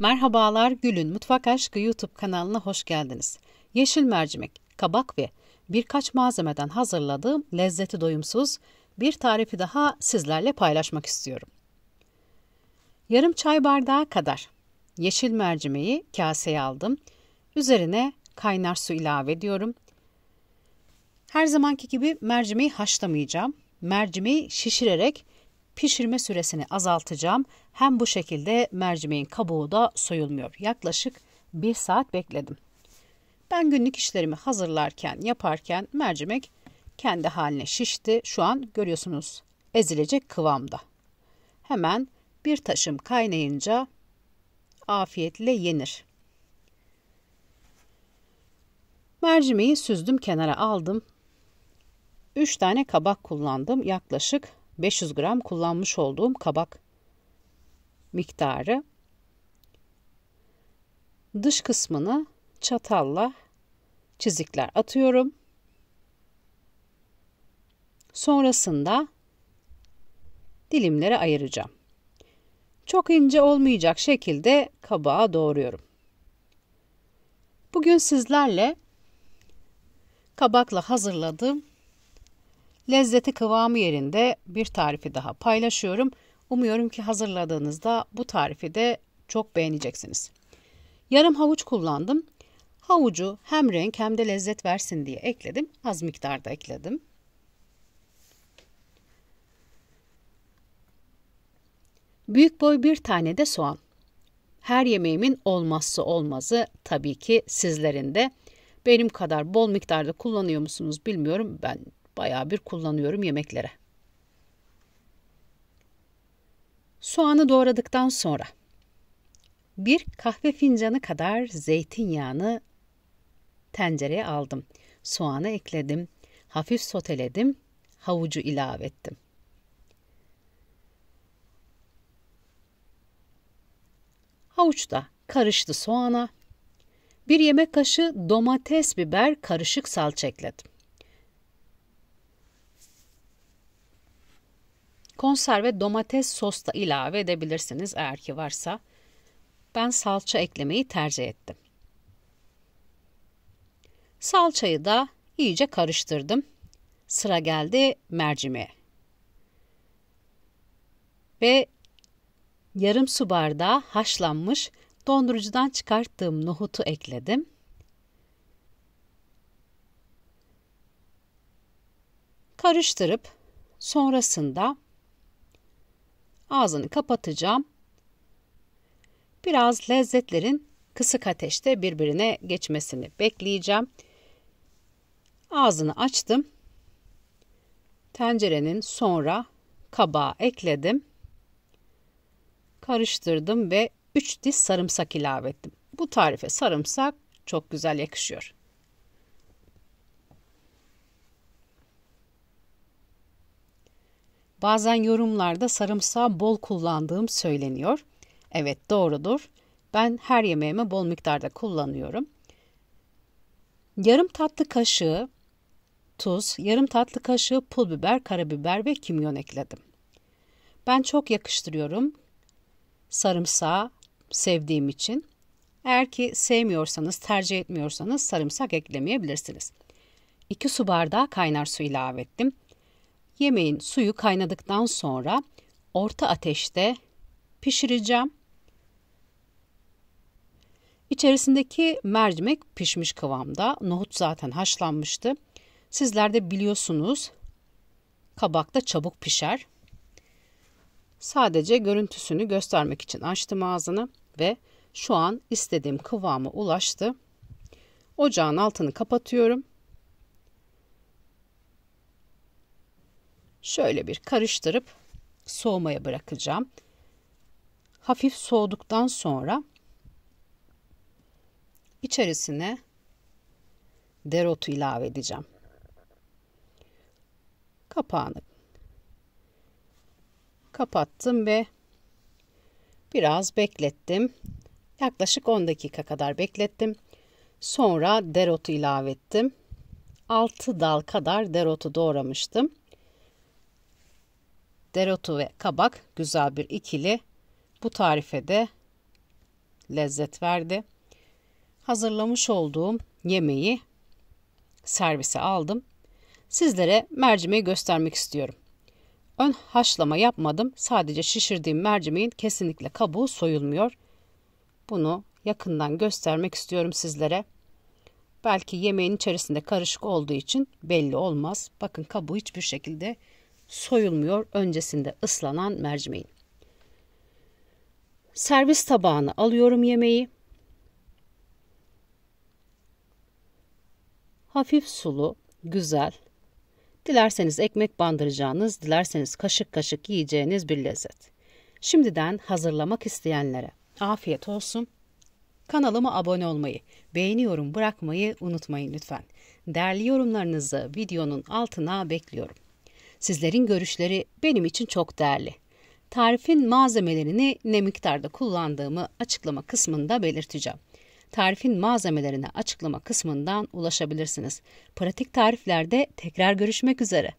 Merhabalar Gül'ün Mutfak Aşkı YouTube kanalına hoş geldiniz. Yeşil mercimek, kabak ve birkaç malzemeden hazırladığım lezzeti doyumsuz bir tarifi daha sizlerle paylaşmak istiyorum. Yarım çay bardağı kadar yeşil mercimeği kaseye aldım. Üzerine kaynar su ilave ediyorum. Her zamanki gibi mercimeği haşlamayacağım. Mercimeği şişirerek pişirme süresini azaltacağım. Hem bu şekilde mercimeğin kabuğu da soyulmuyor. Yaklaşık 1 saat bekledim. Ben günlük işlerimi hazırlarken, yaparken mercimek kendi haline şişti. Şu an görüyorsunuz ezilecek kıvamda. Hemen bir taşım kaynayınca afiyetle yenir. Mercimeği süzdüm kenara aldım. 3 tane kabak kullandım yaklaşık 500 gram kullanmış olduğum kabak miktarı. Dış kısmını çatalla çizikler atıyorum. Sonrasında dilimlere ayıracağım. Çok ince olmayacak şekilde kabağa doğruyorum. Bugün sizlerle kabakla hazırladığım Lezzeti kıvamı yerinde bir tarifi daha paylaşıyorum. Umuyorum ki hazırladığınızda bu tarifi de çok beğeneceksiniz. Yarım havuç kullandım. Havucu hem renk hem de lezzet versin diye ekledim. Az miktarda ekledim. Büyük boy bir tane de soğan. Her yemeğimin olmazsa olmazı tabii ki sizlerin de. Benim kadar bol miktarda kullanıyor musunuz bilmiyorum. Ben bayağı bir kullanıyorum yemeklere. Soğanı doğradıktan sonra bir kahve fincanı kadar zeytinyağını tencereye aldım. Soğanı ekledim, hafif soteledim, havucu ilave ettim. Havuç da karıştı soğana. Bir yemek kaşığı domates biber karışık salça ekledim. Konserve domates sos da ilave edebilirsiniz eğer ki varsa. Ben salça eklemeyi tercih ettim. Salçayı da iyice karıştırdım. Sıra geldi mercimeğe. Ve yarım su bardağı haşlanmış dondurucudan çıkarttığım nohutu ekledim. Karıştırıp sonrasında Ağzını kapatacağım. Biraz lezzetlerin kısık ateşte birbirine geçmesini bekleyeceğim. Ağzını açtım. Tencerenin sonra kabağa ekledim. Karıştırdım ve 3 diş sarımsak ilave ettim. Bu tarife sarımsak çok güzel yakışıyor. Bazen yorumlarda sarımsağı bol kullandığım söyleniyor. Evet doğrudur. Ben her yemeğime bol miktarda kullanıyorum. Yarım tatlı kaşığı tuz, yarım tatlı kaşığı pul biber, karabiber ve kimyon ekledim. Ben çok yakıştırıyorum sarımsağı sevdiğim için. Eğer ki sevmiyorsanız, tercih etmiyorsanız sarımsak eklemeyebilirsiniz. 2 su bardağı kaynar su ilave ettim. Yemeğin suyu kaynadıktan sonra orta ateşte pişireceğim. İçerisindeki mercimek pişmiş kıvamda. Nohut zaten haşlanmıştı. Sizler de biliyorsunuz da çabuk pişer. Sadece görüntüsünü göstermek için açtım ağzını ve şu an istediğim kıvama ulaştı. Ocağın altını kapatıyorum. Şöyle bir karıştırıp soğumaya bırakacağım. Hafif soğuduktan sonra içerisine dereotu ilave edeceğim. Kapağını kapattım ve biraz beklettim. Yaklaşık 10 dakika kadar beklettim. Sonra dereotu ilave ettim. 6 dal kadar dereotu doğramıştım. Dereotu ve kabak güzel bir ikili bu tarife de lezzet verdi. Hazırlamış olduğum yemeği servise aldım. Sizlere mercimeği göstermek istiyorum. Ön haşlama yapmadım. Sadece şişirdiğim mercimeğin kesinlikle kabuğu soyulmuyor. Bunu yakından göstermek istiyorum sizlere. Belki yemeğin içerisinde karışık olduğu için belli olmaz. Bakın kabuğu hiçbir şekilde soyulmuyor öncesinde ıslanan mercimeğin. Servis tabağına alıyorum yemeği. Hafif sulu, güzel. Dilerseniz ekmek bandıracağınız, dilerseniz kaşık kaşık yiyeceğiniz bir lezzet. Şimdiden hazırlamak isteyenlere afiyet olsun. Kanalıma abone olmayı, beğeniyorum bırakmayı unutmayın lütfen. Değerli yorumlarınızı videonun altına bekliyorum. Sizlerin görüşleri benim için çok değerli. Tarifin malzemelerini ne miktarda kullandığımı açıklama kısmında belirteceğim. Tarifin malzemelerine açıklama kısmından ulaşabilirsiniz. Pratik tariflerde tekrar görüşmek üzere.